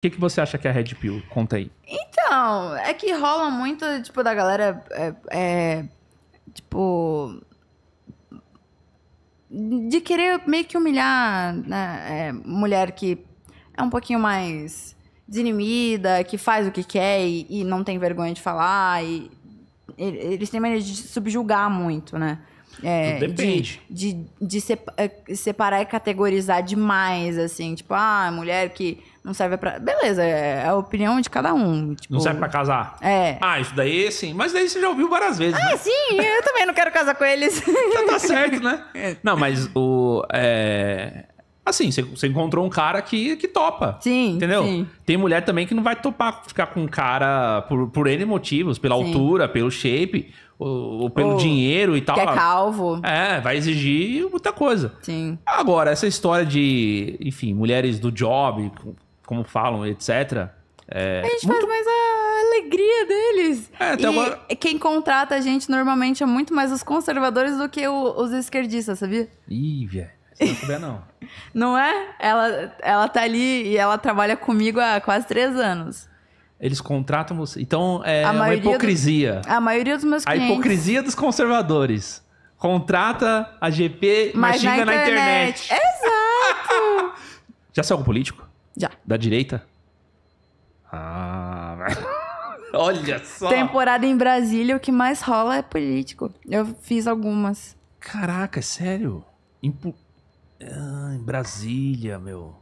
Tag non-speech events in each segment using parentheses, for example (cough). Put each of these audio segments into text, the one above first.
O que, que você acha que é a Red Pill? Conta aí. Então, é que rola muito, tipo, da galera. É, é, tipo. De querer meio que humilhar né? É, mulher que é um pouquinho mais desinimida, que faz o que quer e, e não tem vergonha de falar. E, e, eles têm maneira de subjugar muito, né? É, Depende. De, de, de é, separar e categorizar demais, assim. Tipo, ah, mulher que não serve pra. Beleza, é, é a opinião de cada um. Tipo... Não serve pra casar? É. Ah, isso daí sim. Mas daí você já ouviu várias vezes. Ah, né? sim, eu também não quero casar com eles. (laughs) Então tá certo, né? (laughs) É. Não, mas o. É... Assim, você encontrou um cara que, que topa. Sim. Entendeu? Sim. Tem mulher também que não vai topar ficar com um cara por, por N motivos, pela sim. altura, pelo shape, ou, ou pelo ou dinheiro e tal. Que é calvo. É, vai exigir muita coisa. Sim. Agora, essa história de, enfim, mulheres do job, como falam, etc. É, a gente muito... faz mais a alegria deles. É, até e agora... quem contrata a gente normalmente é muito mais os conservadores do que o, os esquerdistas, sabia? Ih, velho. Não souber, não. (laughs) não é? Ela, ela tá ali e ela trabalha comigo há quase três anos. Eles contratam você. Então, é a uma hipocrisia. Do... A maioria dos meus clientes. A hipocrisia dos conservadores. Contrata a GP, mas, mas xinga na internet. Na internet. Exato! (laughs) Já saiu algum político? Já. Da direita? Ah, (laughs) olha só. Temporada em Brasília, o que mais rola é político. Eu fiz algumas. Caraca, é sério? Impu... Ah, em Brasília, meu.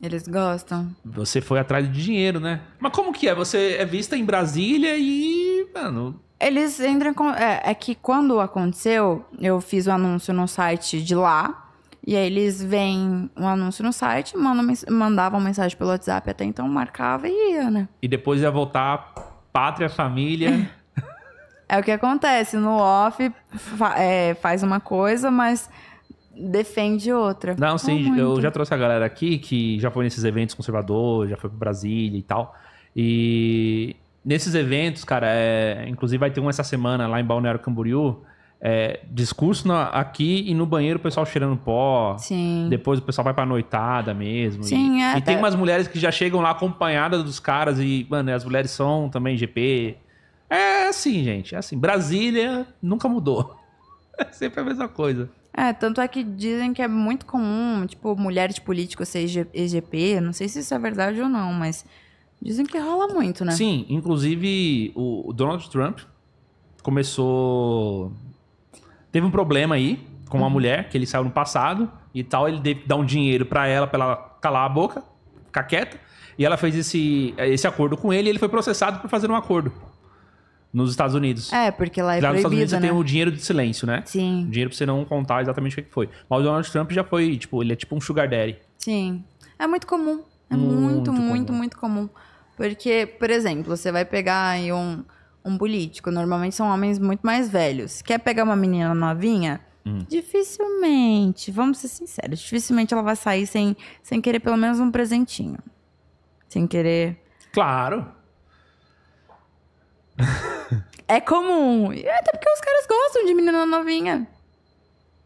Eles gostam. Você foi atrás de dinheiro, né? Mas como que é? Você é vista em Brasília e. Mano. Eles entram com. É, é que quando aconteceu, eu fiz o um anúncio no site de lá. E aí eles veem um anúncio no site, mandam, mandavam mensagem pelo WhatsApp até então, marcava e ia, né? E depois ia voltar pátria, família. (laughs) é o que acontece. No off fa é, faz uma coisa, mas defende outra. Não, tá sim, eu já trouxe a galera aqui que já foi nesses eventos conservadores, já foi para Brasília e tal. E nesses eventos, cara, é... inclusive vai ter um essa semana lá em Balneário Camboriú, é, discurso na, aqui e no banheiro o pessoal cheirando pó. Sim. Depois o pessoal vai pra noitada mesmo. Sim, e, é, e tem umas mulheres que já chegam lá acompanhadas dos caras e, mano, as mulheres são também GP. É assim, gente. É assim. Brasília nunca mudou. (laughs) É sempre a mesma coisa. É, tanto é que dizem que é muito comum, tipo, mulheres político ser EGP. Não sei se isso é verdade ou não, mas dizem que rola muito, né? Sim, inclusive o Donald Trump começou Teve um problema aí com uma uhum. mulher que ele saiu no passado e tal. Ele deu um dinheiro para ela, pra ela calar a boca, ficar quieta. E ela fez esse, esse acordo com ele e ele foi processado por fazer um acordo nos Estados Unidos. É, porque lá é lá nos Estados Unidos né? você tem né? o dinheiro de silêncio, né? Sim. Dinheiro pra você não contar exatamente o que foi. Mas o Donald Trump já foi, tipo, ele é tipo um sugar daddy. Sim. É muito comum. É muito, muito, muito comum. Muito comum. Porque, por exemplo, você vai pegar aí um um político, normalmente são homens muito mais velhos, quer pegar uma menina novinha, hum. dificilmente, vamos ser sinceros, dificilmente ela vai sair sem, sem querer pelo menos um presentinho. Sem querer. Claro! é comum. Até porque os caras gostam de menina novinha.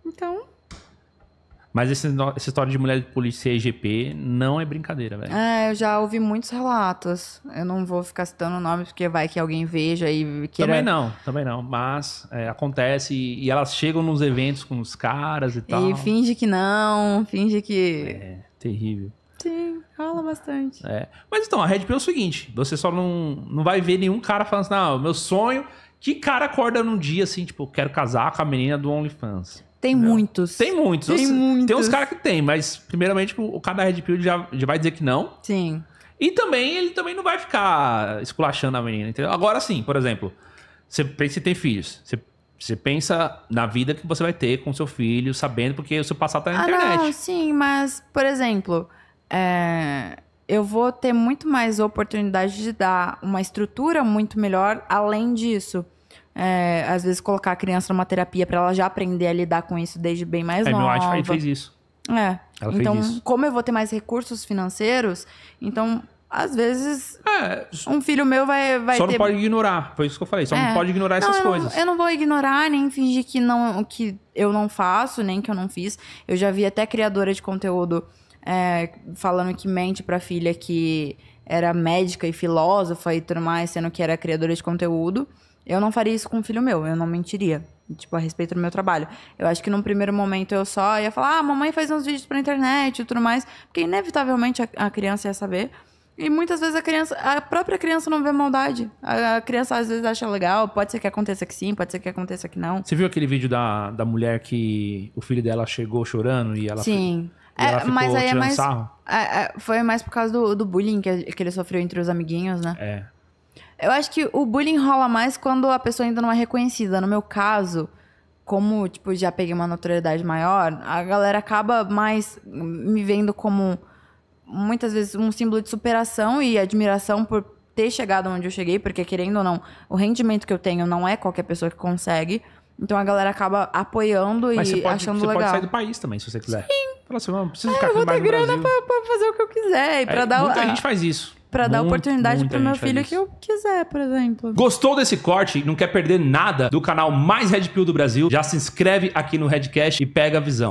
Então. Mas esse, essa história de mulher de polícia e IGP não é brincadeira, velho. É, eu já ouvi muitos relatos. Eu não vou ficar citando nomes, porque vai que alguém veja e queira... Também não, também não. Mas é, acontece e, e, elas chegam nos eventos com os caras e tal. E finge que não, finge que... É, terrível. Sim, rola bastante. É. Mas então, a Red Pill é o seguinte, você só não, não vai ver nenhum cara falando assim, não, ah, meu sonho... Que cara acorda num dia assim, tipo, quero casar com a menina do OnlyFans? Tem muitos. Tem muitos. Tem, muitos. tem uns caras que tem, mas primeiramente o cada Red Pill já, já vai dizer que não. Sim. E também ele também não vai ficar esculachando a menina, entendeu? Agora sim, por exemplo, você pensa em ter filhos. Você, você pensa na vida que você vai ter com seu filho, sabendo porque o seu passado tá na ah, internet. Não, sim, mas, por exemplo, é, eu vou ter muito mais oportunidade de dar uma estrutura muito melhor além disso. É, às vezes colocar a criança numa terapia para ela já aprender a lidar com isso desde bem mais é, nova. Meu wi fez isso. É. Ela então, como eu vou ter mais recursos financeiros, então às vezes é, um filho meu vai, vai só ter... não pode ignorar foi isso que eu falei só é. não pode ignorar não, essas eu coisas não, eu não vou ignorar nem fingir que não que eu não faço nem que eu não fiz eu já vi até criadora de conteúdo é, falando que mente para filha que era médica e filósofa e tudo mais sendo que era criadora de conteúdo eu não faria isso com um filho meu, eu não mentiria. Tipo, a respeito do meu trabalho. Eu acho que num primeiro momento eu só ia falar, ah, mamãe faz uns vídeos pra internet e tudo mais. Porque inevitavelmente a, a criança ia saber. E muitas vezes a criança, a própria criança não vê maldade. A, a, criança às vezes acha legal, pode ser que aconteça que sim, pode ser que aconteça que não. Você viu aquele vídeo da, da mulher que o filho dela chegou chorando e ela Sim. Foi, e ela é, ficou mas aí é mais. É, é, foi mais por causa do, do bullying que, que ele sofreu entre os amiguinhos, né? É. Eu acho que o bullying rola mais quando a pessoa ainda não é reconhecida. No meu caso, como, tipo, já peguei uma notoriedade maior, a galera acaba mais me vendo como muitas vezes um símbolo de superação e admiração por ter chegado onde eu cheguei, porque querendo ou não, o rendimento que eu tenho não é qualquer pessoa que consegue. Então a galera acaba apoiando Mas e pode, achando você legal. Você pode sair do país também, se você quiser. Sim. Fala assim, não preciso é, ficar eu vou ter grana pra, pra, fazer o que eu quiser e é, pra dar... Muita a... gente faz isso para dar oportunidade pro meu filho que eu quiser, por exemplo. Gostou desse corte e não quer perder nada do canal mais Red Pill do Brasil? Já se inscreve aqui no Redcast e pega a visão.